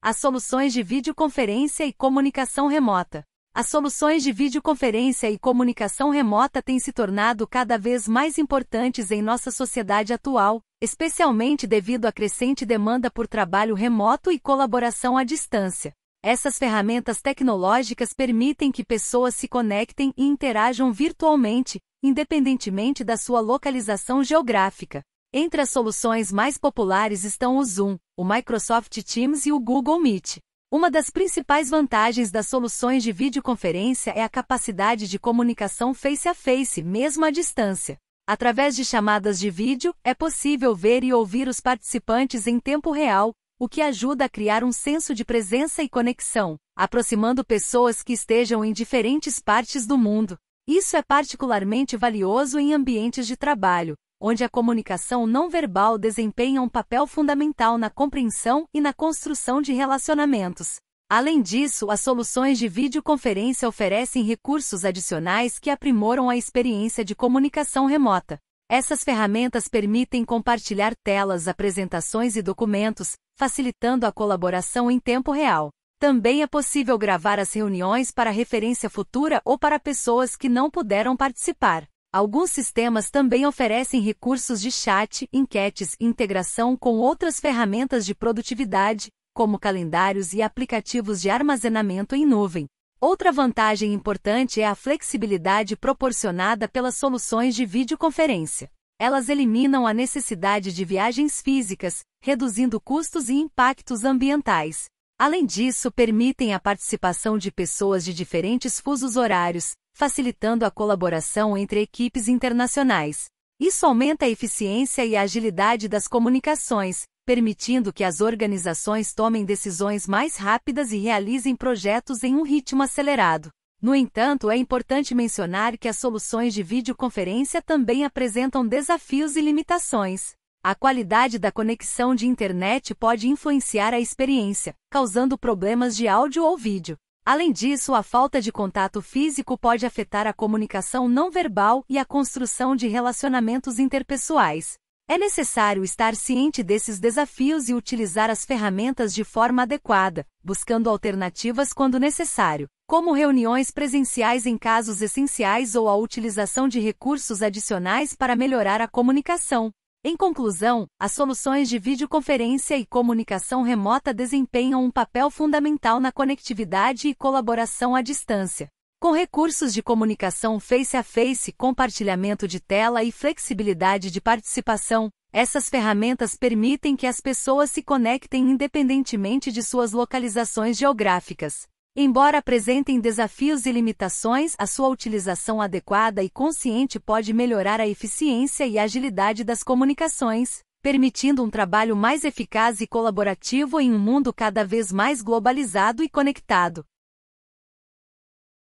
As soluções de videoconferência e comunicação remota. As soluções de videoconferência e comunicação remota têm se tornado cada vez mais importantes em nossa sociedade atual, especialmente devido à crescente demanda por trabalho remoto e colaboração à distância. Essas ferramentas tecnológicas permitem que pessoas se conectem e interajam virtualmente, independentemente da sua localização geográfica. Entre as soluções mais populares estão o Zoom, o Microsoft Teams e o Google Meet. Uma das principais vantagens das soluções de videoconferência é a capacidade de comunicação face a face, mesmo à distância. Através de chamadas de vídeo, é possível ver e ouvir os participantes em tempo real, o que ajuda a criar um senso de presença e conexão, aproximando pessoas que estejam em diferentes partes do mundo. Isso é particularmente valioso em ambientes de trabalho, onde a comunicação não verbal desempenha um papel fundamental na compreensão e na construção de relacionamentos. Além disso, as soluções de videoconferência oferecem recursos adicionais que aprimoram a experiência de comunicação remota. Essas ferramentas permitem compartilhar telas, apresentações e documentos, facilitando a colaboração em tempo real. Também é possível gravar as reuniões para referência futura ou para pessoas que não puderam participar. Alguns sistemas também oferecem recursos de chat, enquetes e integração com outras ferramentas de produtividade, como calendários e aplicativos de armazenamento em nuvem. Outra vantagem importante é a flexibilidade proporcionada pelas soluções de videoconferência. Elas eliminam a necessidade de viagens físicas, reduzindo custos e impactos ambientais. Além disso, permitem a participação de pessoas de diferentes fusos horários, facilitando a colaboração entre equipes internacionais. Isso aumenta a eficiência e a agilidade das comunicações, permitindo que as organizações tomem decisões mais rápidas e realizem projetos em um ritmo acelerado. No entanto, é importante mencionar que as soluções de videoconferência também apresentam desafios e limitações. A qualidade da conexão de internet pode influenciar a experiência, causando problemas de áudio ou vídeo. Além disso, a falta de contato físico pode afetar a comunicação não verbal e a construção de relacionamentos interpessoais. É necessário estar ciente desses desafios e utilizar as ferramentas de forma adequada, buscando alternativas quando necessário, como reuniões presenciais em casos essenciais ou a utilização de recursos adicionais para melhorar a comunicação. Em conclusão, as soluções de videoconferência e comunicação remota desempenham um papel fundamental na conectividade e colaboração à distância. Com recursos de comunicação face a face, compartilhamento de tela e flexibilidade de participação, essas ferramentas permitem que as pessoas se conectem independentemente de suas localizações geográficas. Embora apresentem desafios e limitações, a sua utilização adequada e consciente pode melhorar a eficiência e agilidade das comunicações, permitindo um trabalho mais eficaz e colaborativo em um mundo cada vez mais globalizado e conectado.